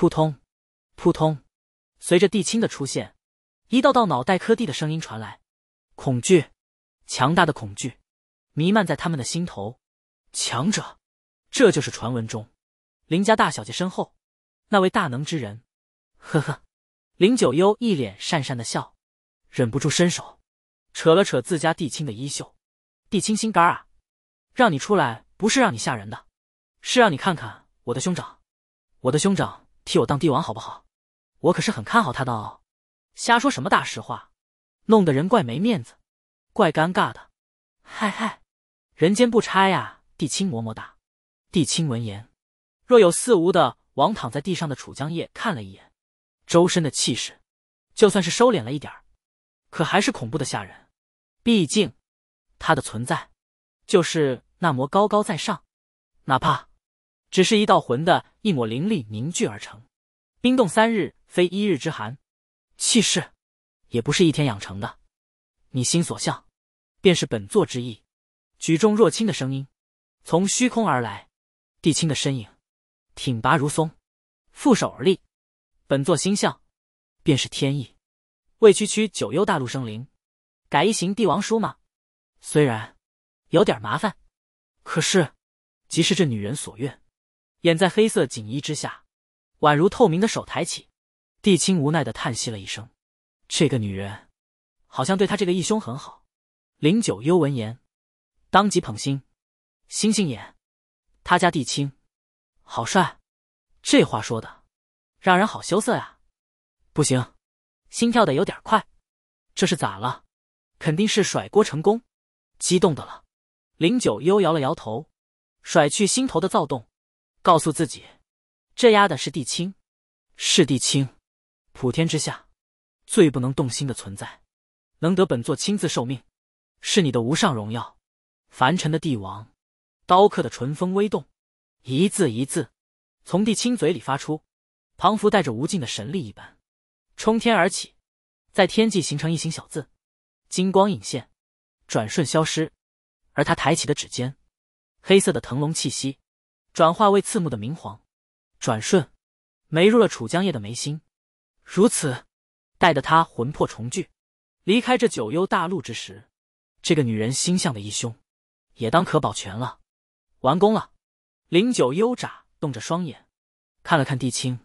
扑通，扑通，随着帝青的出现，一道道脑袋磕地的声音传来，恐惧，强大的恐惧，弥漫在他们的心头。强者，这就是传闻中林家大小姐身后那位大能之人。呵呵，林九幽一脸讪讪的笑，忍不住伸手扯了扯自家帝青的衣袖。帝青心肝啊，让你出来不是让你吓人的，是让你看看我的兄长，我的兄长。替我当帝王好不好？我可是很看好他的哦。瞎说什么大实话，弄得人怪没面子，怪尴尬的。嗨嗨，人间不差呀，帝青么么哒。帝青闻言，若有似无的往躺在地上的楚江夜看了一眼，周身的气势，就算是收敛了一点儿，可还是恐怖的吓人。毕竟，他的存在，就是那么高高在上，哪怕……只是一道魂的一抹灵力凝聚而成，冰冻三日非一日之寒，气势也不是一天养成的。你心所向，便是本座之意。举重若轻的声音从虚空而来，帝青的身影挺拔如松，负手而立。本座心向，便是天意。为区区九幽大陆生灵改一行帝王书吗？虽然有点麻烦，可是即是这女人所愿。掩在黑色锦衣之下，宛如透明的手抬起，帝青无奈的叹息了一声。这个女人，好像对他这个义兄很好。林九幽闻言，当即捧心，星星眼。他家帝青，好帅。这话说的，让人好羞涩呀。不行，心跳的有点快。这是咋了？肯定是甩锅成功，激动的了。林九幽摇了摇头，甩去心头的躁动。告诉自己，这丫的是帝青，是帝青，普天之下最不能动心的存在，能得本座亲自受命，是你的无上荣耀。凡尘的帝王，刀客的唇风微动，一字一字从帝青嘴里发出，庞佛带着无尽的神力一般冲天而起，在天际形成一行小字，金光隐现，转瞬消失。而他抬起的指尖，黑色的腾龙气息。转化为刺目的明黄，转瞬，没入了楚江夜的眉心。如此，待得他魂魄重聚。离开这九幽大陆之时，这个女人心向的义兄，也当可保全了。完工了。林九幽眨动着双眼，看了看帝青，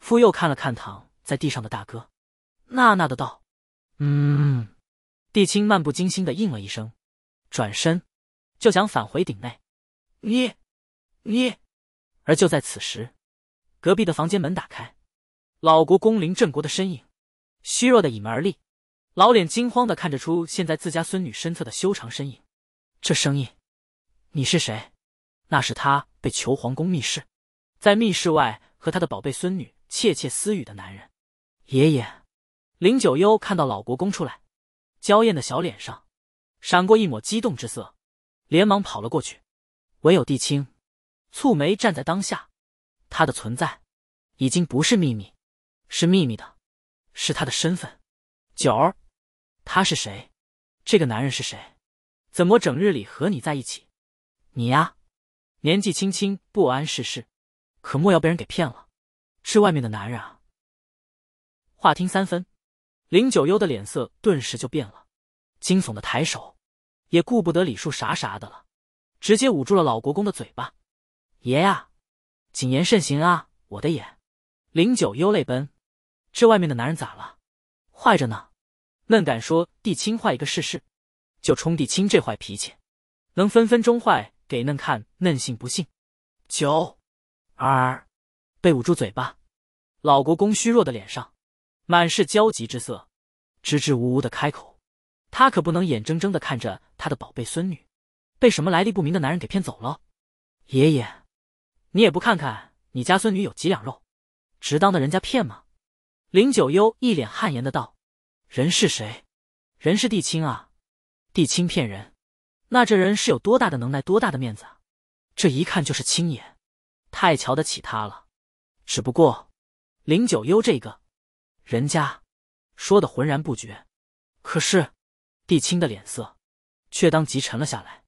复又看了看躺在地上的大哥，纳纳的道：“嗯。”帝青漫不经心的应了一声，转身，就想返回鼎内。你。你，而就在此时，隔壁的房间门打开，老国公林振国的身影，虚弱的倚门而立，老脸惊慌的看着出现在自家孙女身侧的修长身影。这声音，你是谁？那是他被囚皇宫密室，在密室外和他的宝贝孙女窃窃私语的男人。爷爷，林九幽看到老国公出来，娇艳的小脸上，闪过一抹激动之色，连忙跑了过去。唯有帝青。蹙眉站在当下，他的存在已经不是秘密，是秘密的，是他的身份。九儿，他是谁？这个男人是谁？怎么整日里和你在一起？你呀，年纪轻轻不谙世事，可莫要被人给骗了。是外面的男人啊！话听三分，林九幽的脸色顿时就变了，惊悚的抬手，也顾不得礼数啥啥的了，直接捂住了老国公的嘴巴。爷呀，谨言慎行啊！我的爷，林九幽泪奔，这外面的男人咋了？坏着呢！嫩敢说帝青坏一个试试？就冲帝青这坏脾气，能分分钟坏给嫩看，嫩信不信？九，儿被捂住嘴巴，老国公虚弱的脸上满是焦急之色，支支吾吾的开口，他可不能眼睁睁的看着他的宝贝孙女被什么来历不明的男人给骗走了，爷爷。你也不看看你家孙女有几两肉，值当的人家骗吗？林九幽一脸汗颜的道：“人是谁？人是帝青啊！帝青骗人，那这人是有多大的能耐，多大的面子啊？这一看就是青爷，太瞧得起他了。只不过，林九幽这个人家说的浑然不觉，可是帝青的脸色却当即沉了下来，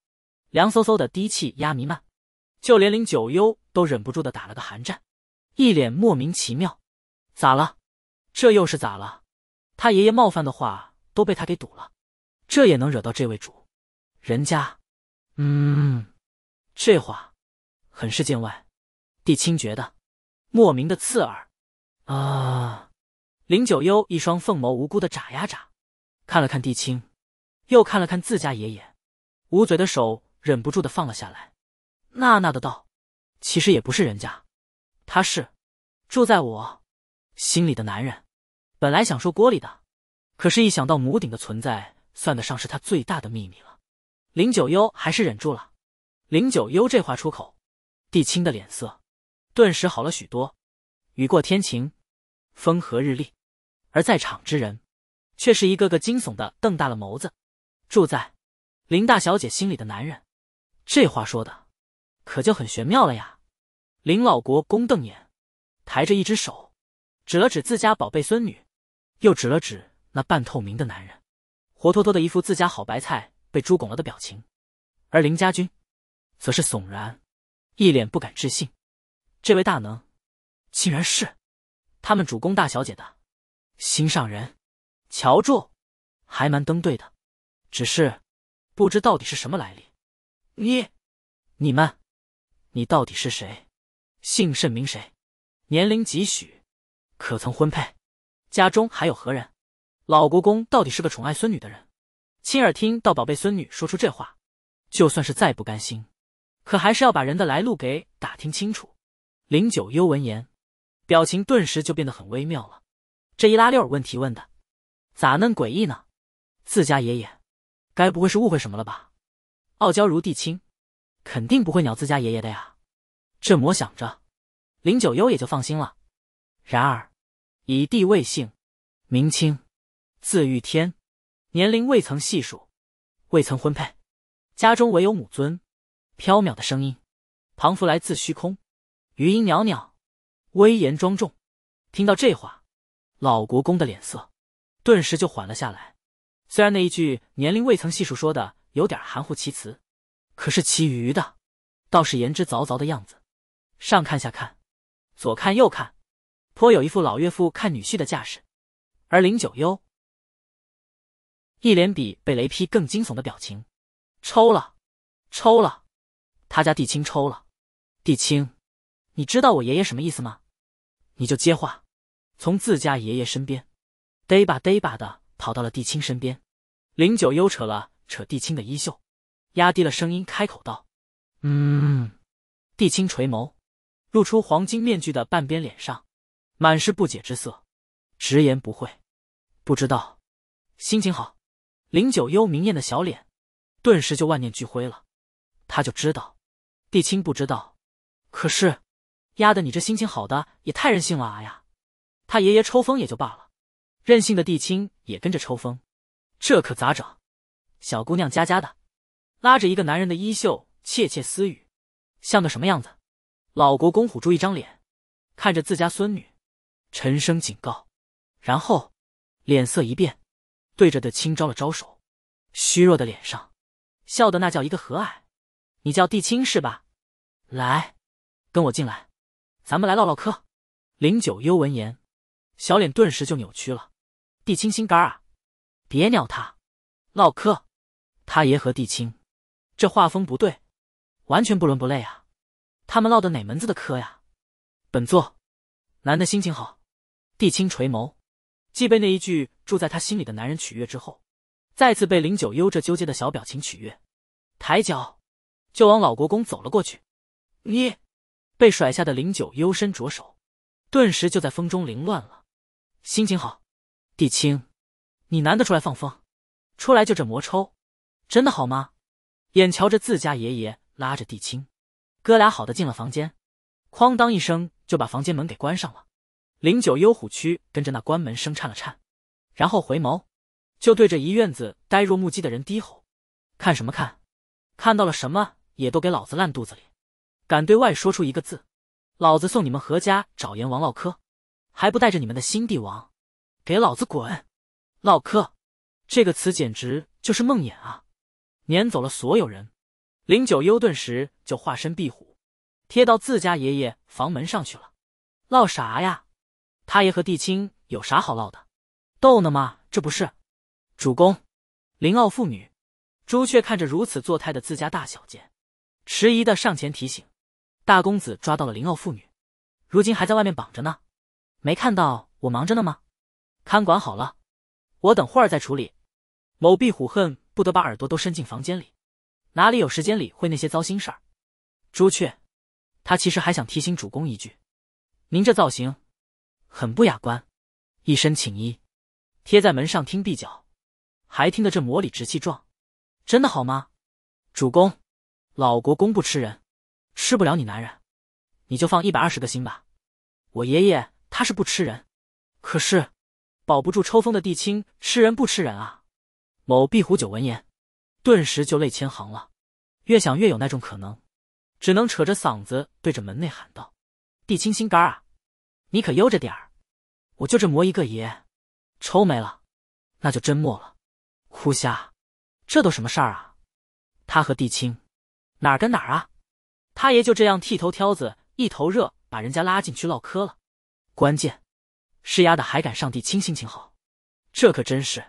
凉飕飕的低气压弥漫，就连林九幽。都忍不住的打了个寒战，一脸莫名其妙，咋了？这又是咋了？他爷爷冒犯的话都被他给堵了，这也能惹到这位主？人家，嗯，这话，很是见外。帝青觉得，莫名的刺耳。啊！林九幽一双凤眸无辜的眨呀眨，看了看帝青，又看了看自家爷爷，捂嘴的手忍不住的放了下来，纳纳的道。其实也不是人家，他是住在我心里的男人。本来想说锅里的，可是一想到母鼎的存在，算得上是他最大的秘密了。林九幽还是忍住了。林九幽这话出口，帝青的脸色顿时好了许多，雨过天晴，风和日丽。而在场之人却是一个个惊悚的瞪大了眸子。住在林大小姐心里的男人，这话说的。可就很玄妙了呀！林老国公瞪眼，抬着一只手，指了指自家宝贝孙女，又指了指那半透明的男人，活脱脱的一副自家好白菜被猪拱了的表情。而林家军，则是悚然，一脸不敢置信：这位大能，竟然是他们主公大小姐的心上人乔柱，还蛮登对的，只是不知到底是什么来历。你，你们。你到底是谁？姓甚名谁？年龄几许？可曾婚配？家中还有何人？老国公到底是个宠爱孙女的人，亲耳听到宝贝孙女说出这话，就算是再不甘心，可还是要把人的来路给打听清楚。林九幽闻言，表情顿时就变得很微妙了。这一拉溜儿问题问的，咋嫩诡异呢？自家爷爷，该不会是误会什么了吧？傲娇如帝青。肯定不会鸟自家爷爷的呀，这魔想着，林九幽也就放心了。然而，以地位姓，名清，字玉天，年龄未曾细数，未曾婚配，家中唯有母尊。飘渺的声音，仿佛来自虚空，余音袅袅，威严庄重。听到这话，老国公的脸色顿时就缓了下来。虽然那一句年龄未曾细数说的有点含糊其辞。可是其余的，倒是言之凿凿的样子，上看下看，左看右看，颇有一副老岳父看女婿的架势。而林九幽，一脸比被雷劈更惊悚的表情，抽了，抽了，他家帝青抽了，帝青，你知道我爷爷什么意思吗？你就接话，从自家爷爷身边，嘚吧嘚吧的跑到了帝青身边，林九幽扯了扯帝青的衣袖。压低了声音开口道：“嗯。”帝青垂眸，露出黄金面具的半边脸上，满是不解之色，直言不讳：“不知道。”心情好，林九幽明艳的小脸，顿时就万念俱灰了。他就知道，帝青不知道。可是，压得你这心情好的也太任性了啊呀！他爷爷抽风也就罢了，任性的帝青也跟着抽风，这可咋整？小姑娘家家的。拉着一个男人的衣袖窃窃私语，像个什么样子？老国公虎住一张脸，看着自家孙女，沉声警告，然后脸色一变，对着的青招了招手，虚弱的脸上笑的那叫一个和蔼。你叫帝青是吧？来，跟我进来，咱们来唠唠嗑。林九幽闻言，小脸顿时就扭曲了。帝青心肝啊，别鸟他，唠嗑，他爷和帝青。这画风不对，完全不伦不类啊！他们唠的哪门子的嗑呀？本座，男的心情好，帝青垂眸，既被那一句住在他心里的男人取悦之后，再次被林九幽这纠结的小表情取悦，抬脚就往老国公走了过去。你被甩下的林九幽伸着手，顿时就在风中凌乱了。心情好，帝青，你难得出来放风，出来就这魔抽，真的好吗？眼瞧着自家爷爷拉着帝青，哥俩好的进了房间，哐当一声就把房间门给关上了。林九幽虎躯跟着那关门声颤了颤，然后回眸，就对着一院子呆若木鸡的人低吼：“看什么看？看到了什么也都给老子烂肚子里！敢对外说出一个字，老子送你们何家找阎王唠嗑！还不带着你们的新帝王，给老子滚！唠嗑这个词简直就是梦魇啊！”撵走了所有人，林九幽顿时就化身壁虎，贴到自家爷爷房门上去了。唠啥呀？他爷和帝青有啥好唠的？逗呢吗？这不是，主公，林傲父女，朱雀看着如此作态的自家大小姐，迟疑的上前提醒：“大公子抓到了林傲父女，如今还在外面绑着呢，没看到我忙着呢吗？看管好了，我等会儿再处理。”某壁虎恨。不得把耳朵都伸进房间里，哪里有时间理会那些糟心事儿？朱雀，他其实还想提醒主公一句：您这造型很不雅观，一身寝衣贴在门上听壁角，还听得这魔理直气壮，真的好吗？主公，老国公不吃人，吃不了你男人，你就放一百二十个心吧。我爷爷他是不吃人，可是保不住抽风的地青吃人不吃人啊。某壁虎酒闻言，顿时就泪千行了。越想越有那种可能，只能扯着嗓子对着门内喊道：“帝青心肝啊，你可悠着点儿！我就这魔一个爷，愁没了，那就真没了。哭瞎！这都什么事儿啊？他和帝青哪儿跟哪儿啊？他爷就这样剃头挑子一头热，把人家拉进去唠嗑了。关键，是丫的还敢上帝亲心情好，这可真是……”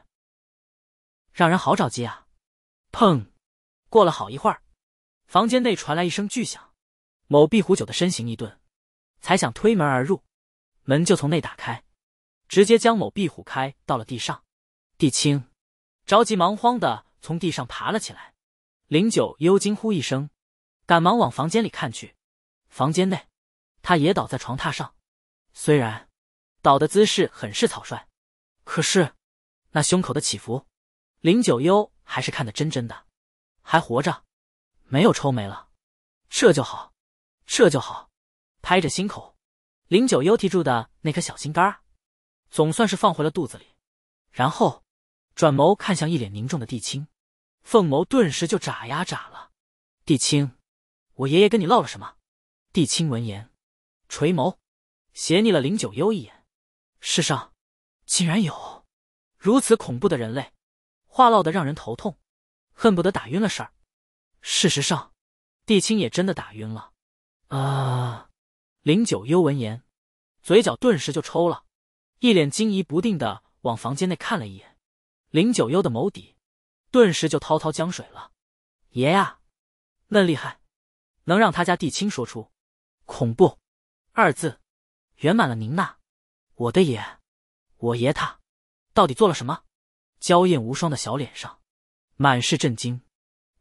让人好着急啊！砰！过了好一会儿，房间内传来一声巨响，某壁虎九的身形一顿，才想推门而入，门就从内打开，直接将某壁虎开到了地上。帝青着急忙慌的从地上爬了起来，林九幽惊呼一声，赶忙往房间里看去。房间内，他也倒在床榻上，虽然倒的姿势很是草率，可是那胸口的起伏。林九幽还是看得真真的，还活着，没有抽没了，这就好，这就好。拍着心口，林九幽提住的那颗小心肝儿，总算是放回了肚子里。然后，转眸看向一脸凝重的帝青，凤眸顿时就眨呀眨了。帝青，我爷爷跟你唠了什么？帝青闻言，垂眸，斜睨了林九幽一眼。世上竟然有如此恐怖的人类！话唠的让人头痛，恨不得打晕了事儿。事实上，帝青也真的打晕了。啊！林九幽闻言，嘴角顿时就抽了，一脸惊疑不定的往房间内看了一眼。林九幽的眸底顿时就滔滔江水了。爷呀，嫩厉害，能让他家帝青说出“恐怖”二字，圆满了您呐！我的爷，我爷他到底做了什么？娇艳无双的小脸上，满是震惊。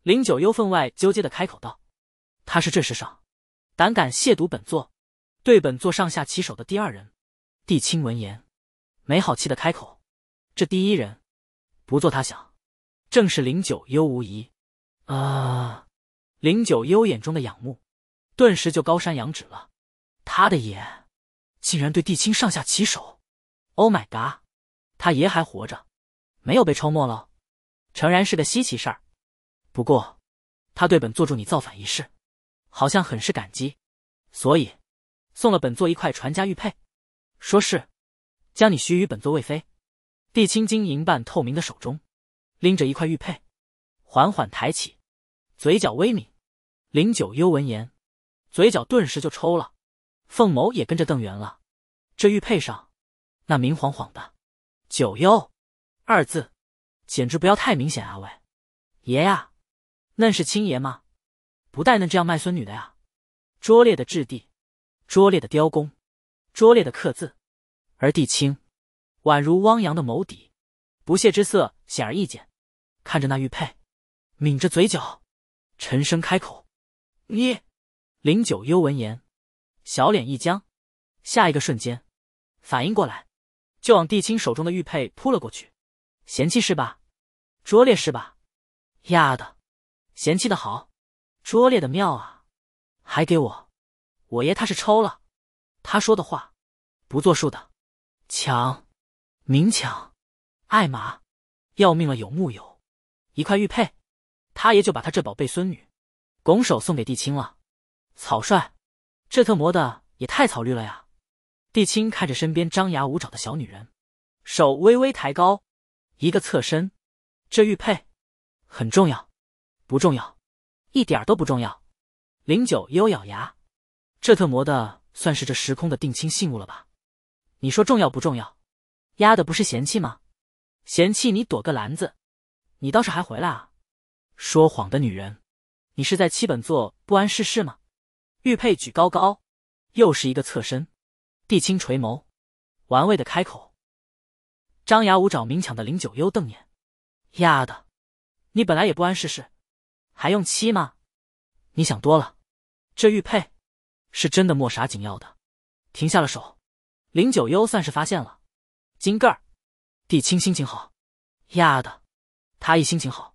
林九幽分外纠结的开口道：“他是这世上，胆敢亵渎本座，对本座上下其手的第二人。”帝青闻言，没好气的开口：“这第一人，不做他想，正是林九幽无疑。”啊！林九幽眼中的仰慕，顿时就高山仰止了。他的爷，竟然对帝青上下其手！Oh my god！他爷还活着！没有被抽没了，诚然是个稀奇事儿。不过，他对本座助你造反一事，好像很是感激，所以送了本座一块传家玉佩，说是将你许与本座为妃。帝青晶银半透明的手中，拎着一块玉佩，缓缓抬起，嘴角微抿。林九幽闻言，嘴角顿时就抽了，凤眸也跟着瞪圆了。这玉佩上，那明晃晃的九幽。二字，简直不要太明显啊！喂，爷呀，嫩是亲爷吗？不带嫩这样卖孙女的呀！拙劣的质地，拙劣的雕工，拙劣的刻字，而帝青宛如汪洋的眸底，不屑之色显而易见。看着那玉佩，抿着嘴角，沉声开口：“你。”林九幽闻言，小脸一僵，下一个瞬间，反应过来，就往帝青手中的玉佩扑了过去。嫌弃是吧？拙劣是吧？丫的，嫌弃的好，拙劣的妙啊！还给我，我爷他是抽了，他说的话不作数的，抢，明抢，艾玛，要命了有木有？一块玉佩，他爷就把他这宝贝孙女拱手送给帝青了，草率，这特么的也太草率了呀！帝青看着身边张牙舞爪的小女人，手微微抬高。一个侧身，这玉佩很重要，不重要，一点儿都不重要。林九幽咬牙，这特磨的算是这时空的定亲信物了吧？你说重要不重要？压的不是嫌弃吗？嫌弃你躲个篮子，你倒是还回来啊！说谎的女人，你是在七本座不谙世事吗？玉佩举高高，又是一个侧身，帝青垂眸，玩味的开口。张牙舞爪、明抢的林九幽瞪眼：“丫的，你本来也不谙世事，还用欺吗？你想多了。这玉佩是真的，莫啥紧要的。”停下了手，林九幽算是发现了。金盖儿，帝青心情好。丫的，他一心情好，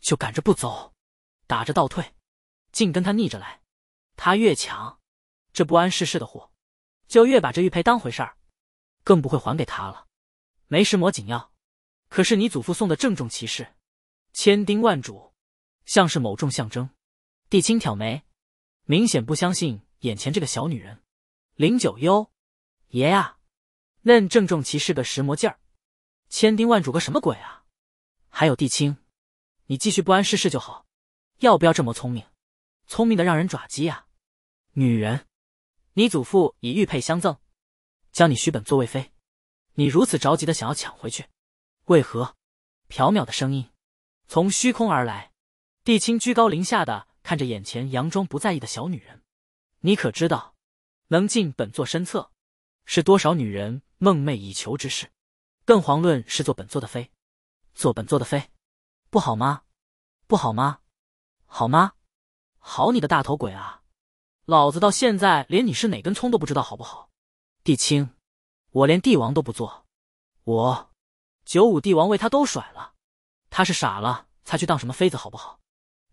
就赶着不走，打着倒退，竟跟他逆着来。他越抢，这不谙世事的货，就越把这玉佩当回事儿，更不会还给他了。没石磨紧要，可是你祖父送的郑重其事，千叮万嘱，像是某种象征。帝青挑眉，明显不相信眼前这个小女人。林九幽，爷呀，恁郑重其事个石磨劲儿，千叮万嘱个什么鬼啊？还有帝青，你继续不谙世事就好，要不要这么聪明？聪明的让人爪机呀！女人，你祖父以玉佩相赠，将你许本做位妃。你如此着急的想要抢回去，为何？缥缈的声音从虚空而来，帝青居高临下的看着眼前佯装不在意的小女人，你可知道，能进本座身侧，是多少女人梦寐以求之事，更遑论是做本座的妃，做本座的妃，不好吗？不好吗？好吗？好你的大头鬼啊，老子到现在连你是哪根葱都不知道，好不好？帝青。我连帝王都不做，我九五帝王为他都甩了，他是傻了才去当什么妃子好不好？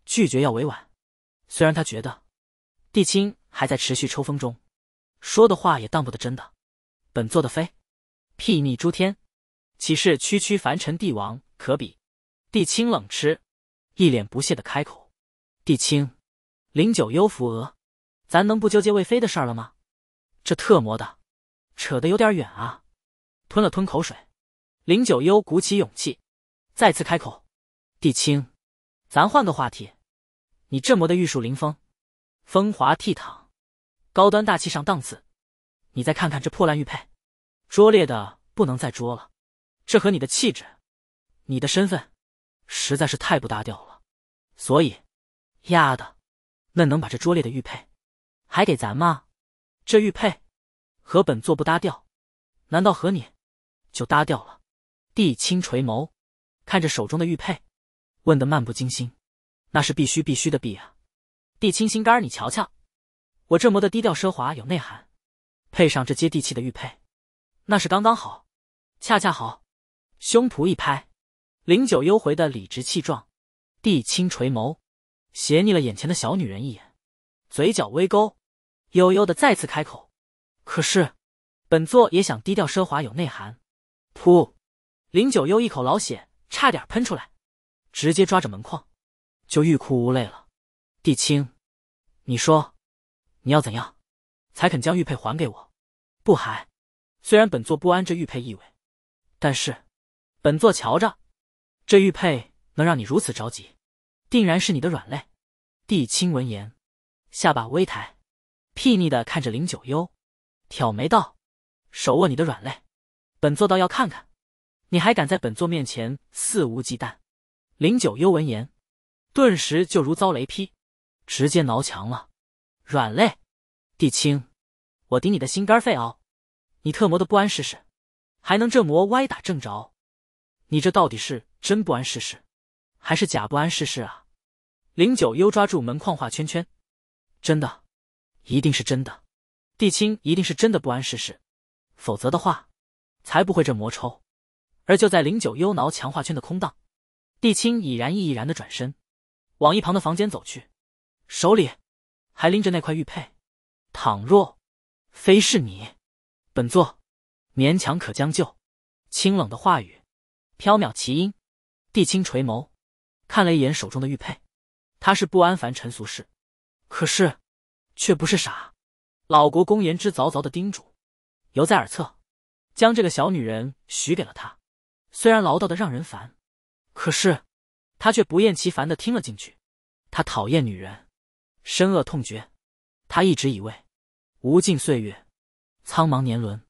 拒绝要委婉，虽然他觉得，帝青还在持续抽风中，说的话也当不得真的。本座的妃，睥睨诸天，岂是区区凡尘帝王可比？帝青冷吃，一脸不屑的开口。帝青，林九幽扶额，咱能不纠结为妃的事了吗？这特么的。扯得有点远啊，吞了吞口水，林九幽鼓起勇气，再次开口：“帝青，咱换个话题。你这么的玉树临风，风华倜傥，高端大气上档次。你再看看这破烂玉佩，拙劣的不能再拙了。这和你的气质，你的身份，实在是太不搭调了。所以，丫的，那能把这拙劣的玉佩，还给咱吗？这玉佩。”和本座不搭调，难道和你，就搭调了？帝青垂眸，看着手中的玉佩，问得漫不经心：“那是必须必须的必啊！”帝青心肝儿，你瞧瞧，我这磨的低调奢华有内涵，配上这接地气的玉佩，那是刚刚好，恰恰好。胸脯一拍，灵九幽回的理直气壮。帝青垂眸，斜睨了眼前的小女人一眼，嘴角微勾，悠悠的再次开口。可是，本座也想低调奢华有内涵。噗！林九幽一口老血差点喷出来，直接抓着门框，就欲哭无泪了。帝青，你说，你要怎样，才肯将玉佩还给我？不还？虽然本座不安这玉佩意味，但是，本座瞧着，这玉佩能让你如此着急，定然是你的软肋。帝青闻言，下巴微抬，睥睨的看着林九幽。挑眉道：“手握你的软肋，本座倒要看看，你还敢在本座面前肆无忌惮。”林九幽闻言，顿时就如遭雷劈，直接挠墙了。软肋，帝青，我顶你的心肝肺哦！你特么的不谙世事，还能这么歪打正着？你这到底是真不谙世事，还是假不谙世事啊？林九幽抓住门框画圈圈，真的，一定是真的。帝青一定是真的不谙世事，否则的话，才不会这魔抽。而就在林九幽挠强化圈的空档，帝青已然毅然的转身，往一旁的房间走去，手里还拎着那块玉佩。倘若非是你，本座勉强可将就。清冷的话语，飘渺其音。帝青垂眸，看了一眼手中的玉佩。他是不安凡尘俗事，可是却不是傻。老国公言之凿凿的叮嘱，犹在耳侧，将这个小女人许给了他。虽然唠叨的让人烦，可是他却不厌其烦的听了进去。他讨厌女人，深恶痛绝。他一直以为，无尽岁月，苍茫年轮，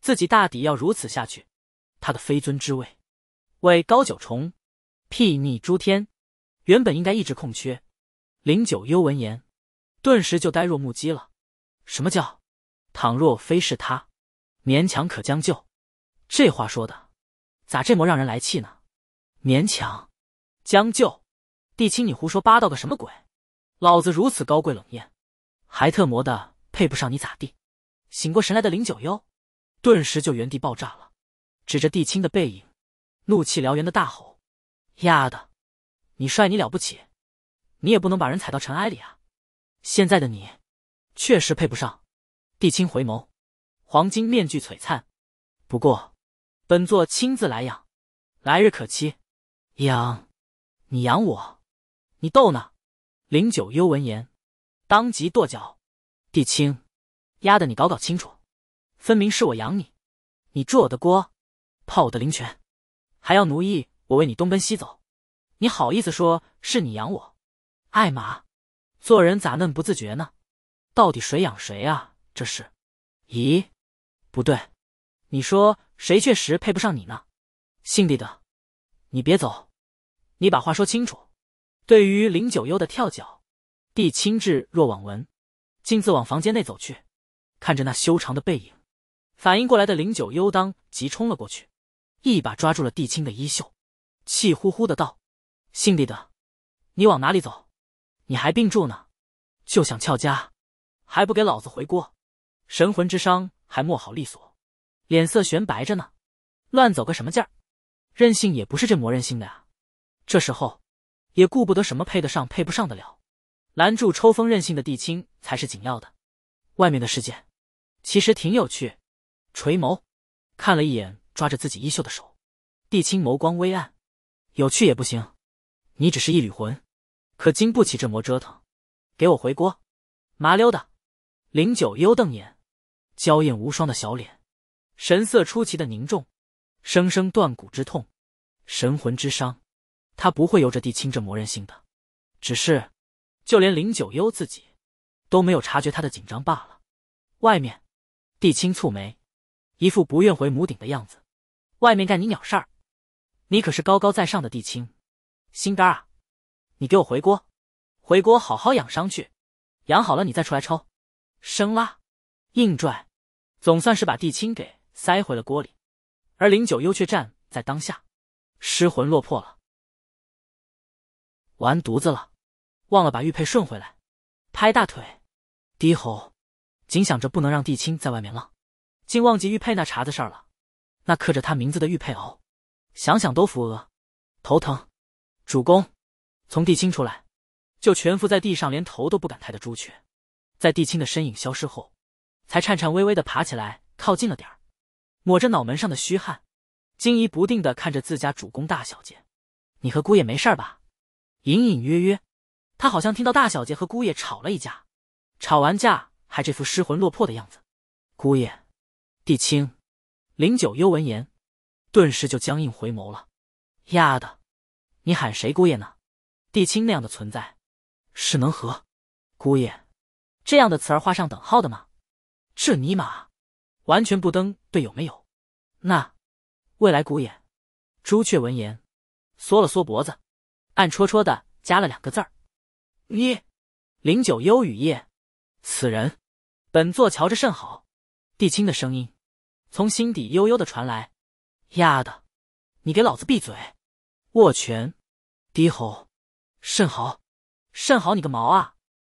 自己大抵要如此下去。他的非尊之位，位高九重，睥睨诸天，原本应该一直空缺。林九幽闻言，顿时就呆若木鸡了。什么叫？倘若非是他，勉强可将就。这话说的，咋这么让人来气呢？勉强，将就，帝青，你胡说八道个什么鬼？老子如此高贵冷艳，还特么的配不上你咋地？醒过神来的林九幽，顿时就原地爆炸了，指着帝青的背影，怒气燎原的大吼：“丫的，你帅你了不起，你也不能把人踩到尘埃里啊！现在的你。”确实配不上。帝青回眸，黄金面具璀璨。不过，本座亲自来养，来日可期。养？你养我？你逗呢？林九幽闻言，当即跺脚。帝青，丫的你搞搞清楚，分明是我养你，你住我的锅，泡我的灵泉，还要奴役我为你东奔西走，你好意思说是你养我？艾玛，做人咋嫩不自觉呢？到底谁养谁啊？这是？咦，不对，你说谁确实配不上你呢？姓帝的，你别走，你把话说清楚。对于林九幽的跳脚，帝轻置若罔闻，径自往房间内走去。看着那修长的背影，反应过来的林九幽当即冲了过去，一把抓住了帝青的衣袖，气呼呼的道：“姓帝的，你往哪里走？你还病住呢，就想撬家？”还不给老子回锅！神魂之伤还莫好利索，脸色悬白着呢，乱走个什么劲儿？任性也不是这魔任性的呀。这时候也顾不得什么配得上、配不上的了，拦住抽风任性的帝青才是紧要的。外面的世界其实挺有趣。垂眸看了一眼抓着自己衣袖的手，帝青眸光微暗。有趣也不行，你只是一缕魂，可经不起这魔折腾。给我回锅，麻溜的！林九幽瞪眼，娇艳无双的小脸，神色出奇的凝重，生生断骨之痛，神魂之伤，他不会由着帝青这磨人性的。只是，就连林九幽自己，都没有察觉他的紧张罢了。外面，帝青蹙眉，一副不愿回母顶的样子。外面干你鸟事儿？你可是高高在上的帝青，心肝啊！你给我回锅，回锅好好养伤去，养好了你再出来抽。生拉硬拽，总算是把帝青给塞回了锅里，而林九幽却站在当下，失魂落魄了。完犊子了，忘了把玉佩顺回来，拍大腿，低吼，仅想着不能让帝青在外面浪，竟忘记玉佩那茬子事儿了。那刻着他名字的玉佩哦，想想都扶额，头疼。主公，从帝青出来，就蜷伏在地上，连头都不敢抬的朱雀。在帝青的身影消失后，才颤颤巍巍的爬起来，靠近了点儿，抹着脑门上的虚汗，惊疑不定的看着自家主公大小姐：“你和姑爷没事吧？”隐隐约约，他好像听到大小姐和姑爷吵了一架，吵完架还这副失魂落魄的样子。姑爷，帝青，林九幽闻言，顿时就僵硬回眸了：“丫的，你喊谁姑爷呢？帝青那样的存在，是能和姑爷？”这样的词儿画上等号的吗？这尼玛，完全不登对，有没有？那，未来古眼，朱雀闻言，缩了缩脖子，暗戳戳的加了两个字儿：“你。”零九幽雨夜，此人，本座瞧着甚好。帝青的声音从心底悠悠的传来：“丫的，你给老子闭嘴！”握拳，低吼：“甚好，甚好，你个毛啊！”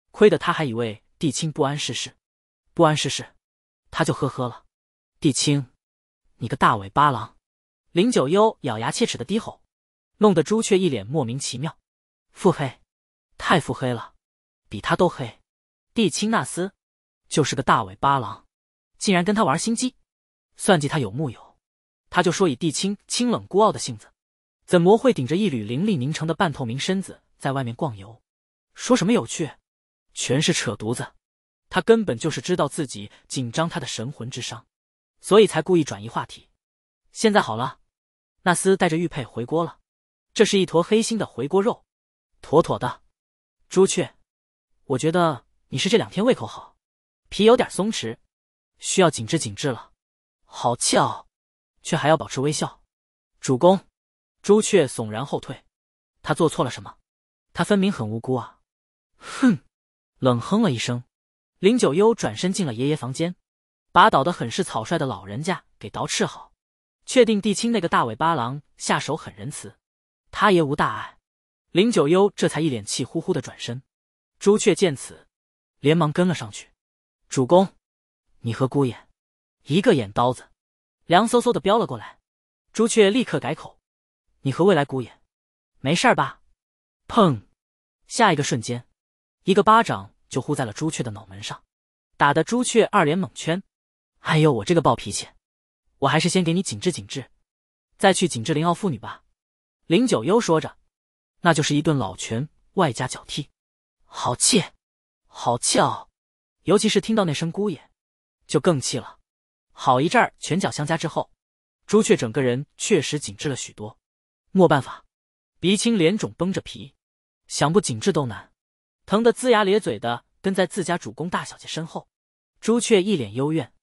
亏得他还以为。帝青不谙世事，不谙世事，他就呵呵了。帝青，你个大尾巴狼！林九幽咬牙切齿的低吼，弄得朱雀一脸莫名其妙。腹黑，太腹黑了，比他都黑。帝青那厮就是个大尾巴狼，竟然跟他玩心机，算计他有木有？他就说以帝青清冷孤傲的性子，怎么会顶着一缕灵力凝成的半透明身子在外面逛游？说什么有趣？全是扯犊子，他根本就是知道自己紧张他的神魂之伤，所以才故意转移话题。现在好了，那斯带着玉佩回锅了，这是一坨黑心的回锅肉，妥妥的。朱雀，我觉得你是这两天胃口好，皮有点松弛，需要紧致紧致了。好俏，却还要保持微笑。主公，朱雀悚然后退，他做错了什么？他分明很无辜啊！哼。冷哼了一声，林九幽转身进了爷爷房间，把倒的很是草率的老人家给捯饬好，确定帝青那个大尾巴狼下手很仁慈，他也无大碍。林九幽这才一脸气呼呼的转身，朱雀见此，连忙跟了上去。主公，你和姑爷，一个眼刀子，凉飕飕的飙了过来。朱雀立刻改口，你和未来姑爷，没事吧？砰，下一个瞬间。一个巴掌就呼在了朱雀的脑门上，打得朱雀二脸懵圈。哎呦，我这个暴脾气，我还是先给你紧致紧致，再去紧致林傲父女吧。林九幽说着，那就是一顿老拳外加脚踢。好气，好气哦！尤其是听到那声“姑爷”，就更气了。好一阵儿拳脚相加之后，朱雀整个人确实紧致了许多。没办法，鼻青脸肿绷着皮，想不紧致都难。疼得龇牙咧嘴的，跟在自家主公大小姐身后，朱雀一脸幽怨，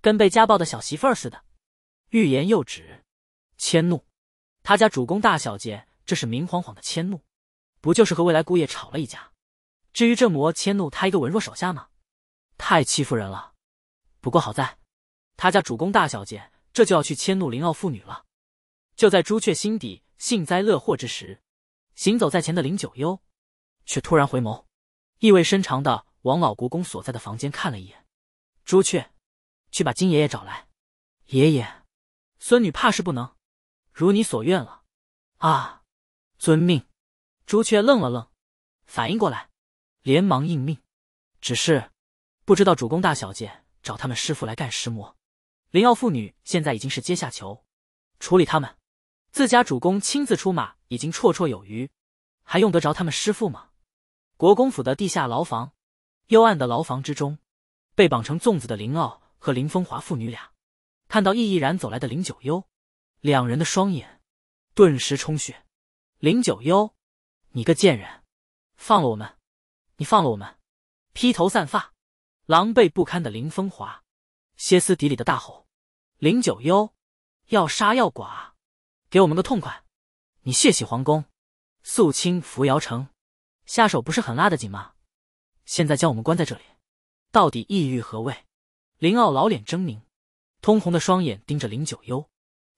跟被家暴的小媳妇儿似的，欲言又止。迁怒，他家主公大小姐这是明晃晃的迁怒，不就是和未来姑爷吵了一架？至于这魔迁怒他一个文弱手下吗？太欺负人了。不过好在，他家主公大小姐这就要去迁怒林傲父女了。就在朱雀心底幸灾乐祸之时，行走在前的林九幽却突然回眸。意味深长的往老国公所在的房间看了一眼，朱雀，去把金爷爷找来。爷爷，孙女怕是不能，如你所愿了。啊，遵命。朱雀愣了愣，反应过来，连忙应命。只是，不知道主公大小姐找他们师傅来干什魔？灵药父女现在已经是阶下囚，处理他们，自家主公亲自出马已经绰绰有余，还用得着他们师傅吗？国公府的地下牢房，幽暗的牢房之中，被绑成粽子的林傲和林风华父女俩，看到毅然走来的林九幽，两人的双眼顿时充血。林九幽，你个贱人，放了我们！你放了我们！披头散发、狼狈不堪的林风华，歇斯底里的大吼：“林九幽，要杀要剐，给我们个痛快！你血洗皇宫，肃清扶摇城！”下手不是很辣的紧吗？现在将我们关在这里，到底意欲何为？林傲老脸狰狞，通红的双眼盯着林九幽，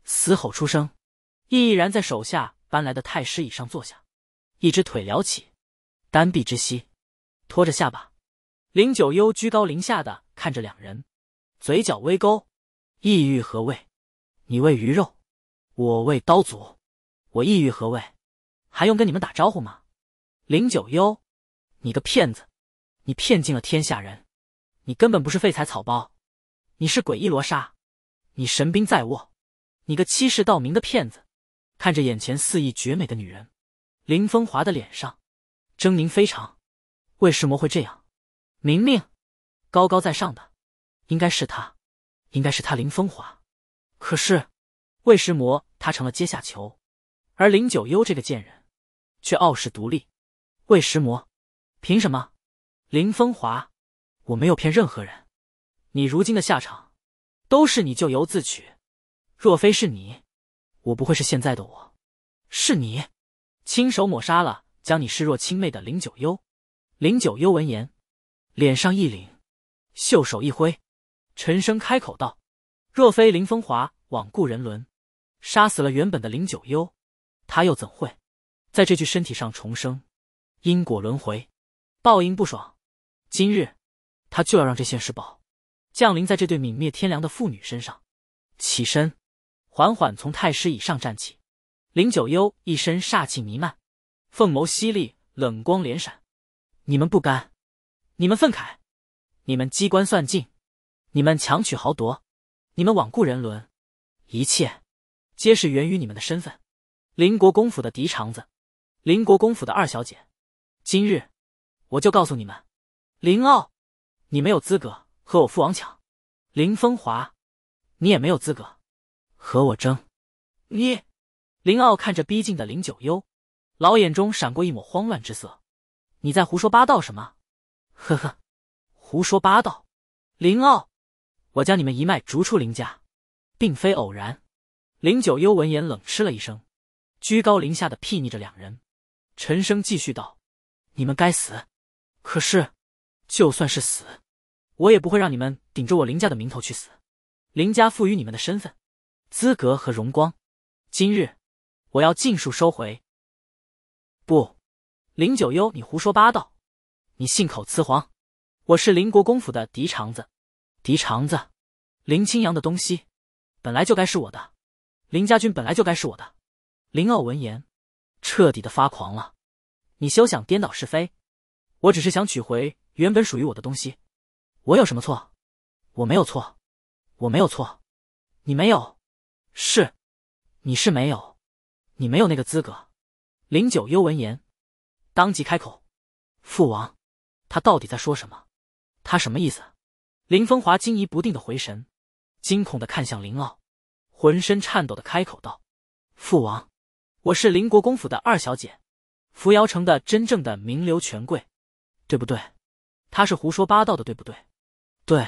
嘶吼出声。易毅然在手下搬来的太师椅上坐下，一只腿撩起，单臂支膝，托着下巴。林九幽居高临下的看着两人，嘴角微勾，意欲何为？你为鱼肉，我为刀俎，我意欲何为？还用跟你们打招呼吗？林九幽，你个骗子！你骗尽了天下人，你根本不是废材草包，你是诡异罗刹，你神兵在握，你个欺世盗名的骗子！看着眼前肆意绝美的女人，林风华的脸上狰狞非常。魏什么会这样？明明高高在上的，应该是他，应该是他林风华。可是魏石魔他成了阶下囚，而林九幽这个贱人却傲视独立。为石魔，凭什么？林风华，我没有骗任何人。你如今的下场，都是你咎由自取。若非是你，我不会是现在的我。是你，亲手抹杀了将你视若亲妹的林九幽。林九幽闻言，脸上一凛，袖手一挥，沉声开口道：“若非林风华罔顾人伦，杀死了原本的林九幽，他又怎会在这具身体上重生？”因果轮回，报应不爽。今日，他就要让这现世报降临在这对泯灭天良的父女身上。起身，缓缓从太师椅上站起。林九幽一身煞气弥漫，凤眸犀利，冷光连闪。你们不甘，你们愤慨，你们机关算尽，你们强取豪夺，你们罔顾人伦，一切，皆是源于你们的身份——林国公府的嫡长子，林国公府的二小姐。今日，我就告诉你们，林傲，你没有资格和我父王抢；林风华，你也没有资格和我争。你，林傲看着逼近的林九幽，老眼中闪过一抹慌乱之色。你在胡说八道什么？呵呵，胡说八道。林傲，我将你们一脉逐出林家，并非偶然。林九幽闻言冷嗤了一声，居高临下的睥睨着两人，沉声继续道。你们该死！可是，就算是死，我也不会让你们顶着我林家的名头去死。林家赋予你们的身份、资格和荣光，今日我要尽数收回。不，林九幽，你胡说八道，你信口雌黄！我是林国公府的嫡长子，嫡长子林清扬的东西，本来就该是我的。林家军本来就该是我的。林傲闻言，彻底的发狂了。你休想颠倒是非，我只是想取回原本属于我的东西。我有什么错？我没有错，我没有错，你没有，是，你是没有，你没有那个资格。林九幽闻言，当即开口：“父王，他到底在说什么？他什么意思？”林风华惊疑不定的回神，惊恐的看向林傲，浑身颤抖的开口道：“父王，我是林国公府的二小姐。”扶摇城的真正的名流权贵，对不对？他是胡说八道的，对不对？对，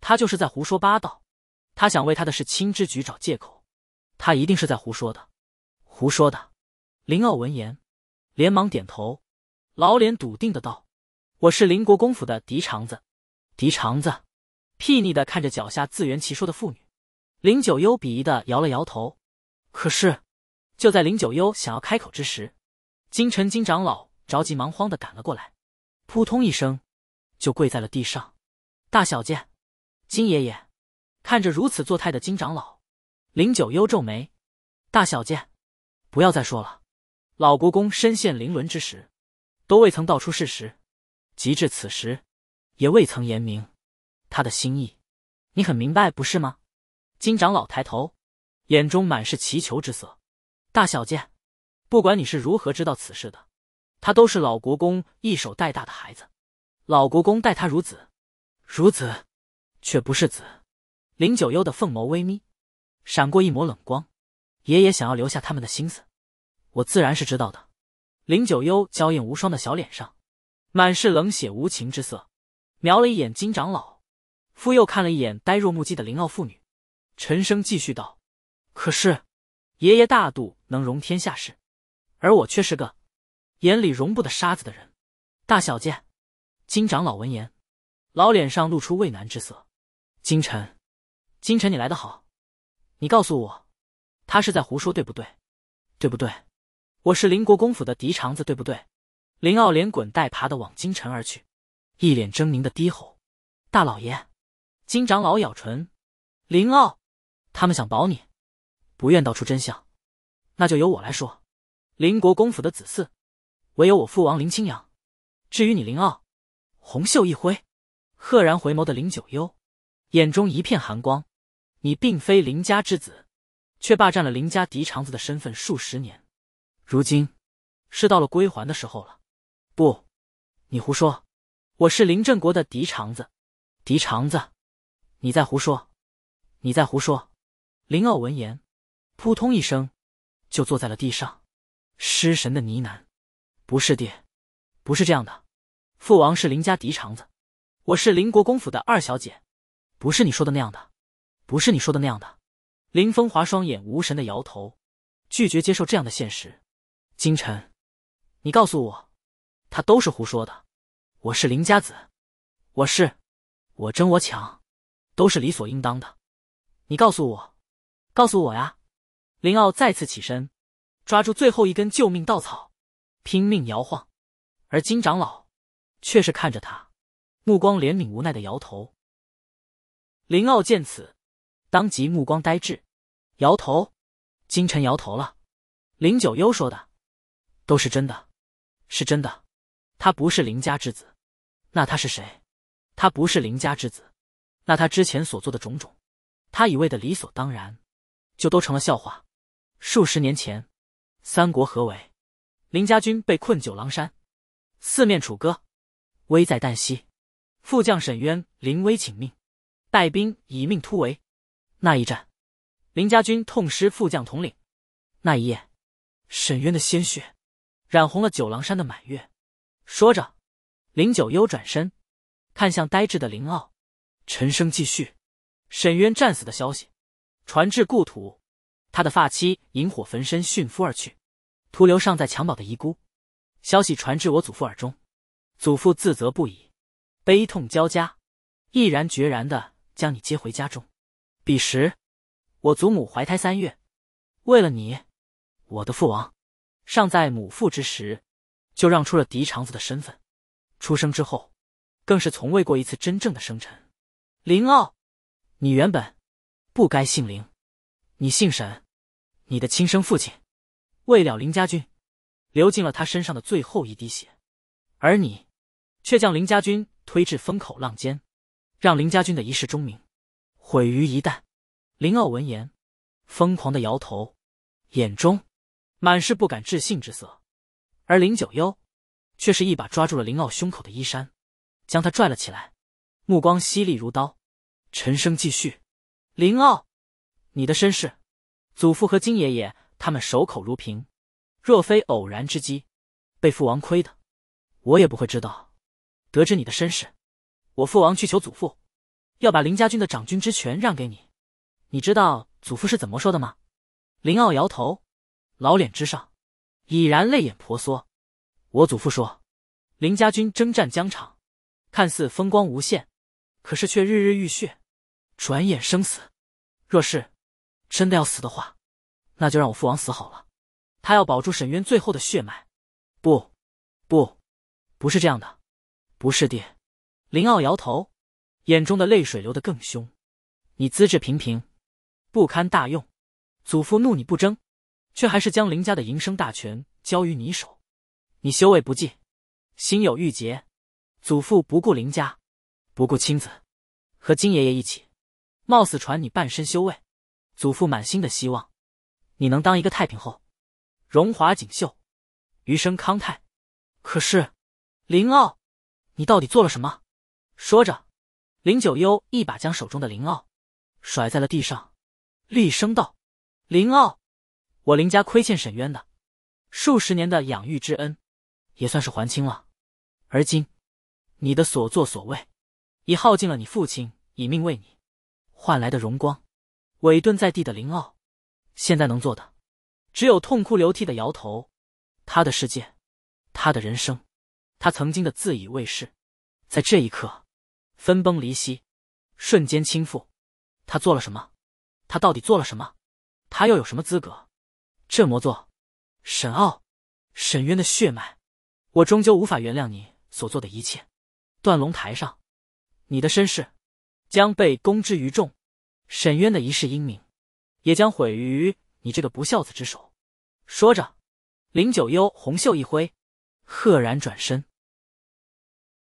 他就是在胡说八道。他想为他的事亲之举找借口，他一定是在胡说的，胡说的。林傲闻言，连忙点头，老脸笃定的道：“我是林国公府的嫡长子。”嫡长子睥睨的看着脚下自圆其说的妇女，林九幽鄙夷的摇了摇头。可是，就在林九幽想要开口之时。金晨、金长老着急忙慌的赶了过来，扑通一声，就跪在了地上。大小姐，金爷爷看着如此作态的金长老，林九幽皱眉。大小姐，不要再说了。老国公身陷凌轮之时，都未曾道出事实，及至此时，也未曾言明他的心意。你很明白不是吗？金长老抬头，眼中满是祈求之色。大小姐。不管你是如何知道此事的，他都是老国公一手带大的孩子。老国公待他如子，如子，却不是子。林九幽的凤眸微眯，闪过一抹冷光。爷爷想要留下他们的心思，我自然是知道的。林九幽娇艳无双的小脸上，满是冷血无情之色，瞄了一眼金长老，复又看了一眼呆若木鸡的林傲父女，沉声继续道：“可是，爷爷大度，能容天下事。”而我却是个眼里容不得沙子的人，大小姐。金长老闻言，老脸上露出畏难之色。金晨，金晨，你来得好。你告诉我，他是在胡说，对不对？对不对？我是林国公府的嫡长子，对不对？林傲连滚带爬的往金晨而去，一脸狰狞的低吼：“大老爷！”金长老咬唇：“林傲，他们想保你，不愿道出真相，那就由我来说。”邻国公府的子嗣，唯有我父王林清扬。至于你林傲，红袖一挥，赫然回眸的林九幽，眼中一片寒光。你并非林家之子，却霸占了林家嫡长子的身份数十年。如今，是到了归还的时候了。不，你胡说！我是林振国的嫡长子，嫡长子！你在胡说！你在胡说！林傲闻言，扑通一声，就坐在了地上。失神的呢喃，不是爹，不是这样的，父王是林家嫡长子，我是林国公府的二小姐，不是你说的那样的，不是你说的那样的。林风华双眼无神的摇头，拒绝接受这样的现实。金晨，你告诉我，他都是胡说的，我是林家子，我是，我争我抢，都是理所应当的。你告诉我，告诉我呀！林傲再次起身。抓住最后一根救命稻草，拼命摇晃，而金长老却是看着他，目光怜悯无奈的摇头。林傲见此，当即目光呆滞，摇头。金晨摇头了。林九幽说的都是真的，是真的。他不是林家之子，那他是谁？他不是林家之子，那他之前所做的种种，他以为的理所当然，就都成了笑话。数十年前。三国合围，林家军被困九郎山，四面楚歌，危在旦夕。副将沈渊临危请命，带兵以命突围。那一战，林家军痛失副将统领。那一夜，沈渊的鲜血染红了九郎山的满月。说着，林九幽转身看向呆滞的林傲，沉声继续：“沈渊战死的消息传至故土。”他的发妻引火焚身殉夫而去，徒留尚在襁褓的遗孤。消息传至我祖父耳中，祖父自责不已，悲痛交加，毅然决然的将你接回家中。彼时，我祖母怀胎三月，为了你，我的父王，尚在母腹之时，就让出了嫡长子的身份。出生之后，更是从未过一次真正的生辰。林傲，你原本不该姓林，你姓沈。你的亲生父亲，为了林家军，流尽了他身上的最后一滴血，而你，却将林家军推至风口浪尖，让林家军的一世忠名毁于一旦。林傲闻言，疯狂的摇头，眼中满是不敢置信之色，而林九幽，却是一把抓住了林傲胸口的衣衫，将他拽了起来，目光犀利如刀。沉声继续，林傲，你的身世。祖父和金爷爷他们守口如瓶，若非偶然之机，被父王亏的，我也不会知道。得知你的身世，我父王去求祖父，要把林家军的掌军之权让给你。你知道祖父是怎么说的吗？林傲摇头，老脸之上已然泪眼婆娑。我祖父说，林家军征战疆场，看似风光无限，可是却日日浴血，转眼生死。若是。真的要死的话，那就让我父王死好了。他要保住沈渊最后的血脉。不，不，不是这样的。不是爹。林傲摇头，眼中的泪水流得更凶。你资质平平，不堪大用。祖父怒你不争，却还是将林家的营生大权交于你手。你修为不济，心有郁结，祖父不顾林家，不顾亲子，和金爷爷一起，冒死传你半身修为。祖父满心的希望，你能当一个太平后，荣华锦绣，余生康泰。可是，林傲，你到底做了什么？说着，林九幽一把将手中的林傲甩在了地上，厉声道：“林傲，我林家亏欠沈渊的数十年的养育之恩，也算是还清了。而今，你的所作所为，已耗尽了你父亲以命为你换来的荣光。”委顿在地的林傲，现在能做的，只有痛哭流涕的摇头。他的世界，他的人生，他曾经的自以为是，在这一刻，分崩离析，瞬间倾覆。他做了什么？他到底做了什么？他又有什么资格这么做？沈傲，沈渊的血脉，我终究无法原谅你所做的一切。断龙台上，你的身世将被公之于众。沈渊的一世英名，也将毁于你这个不孝子之手。说着，林九幽红袖一挥，赫然转身。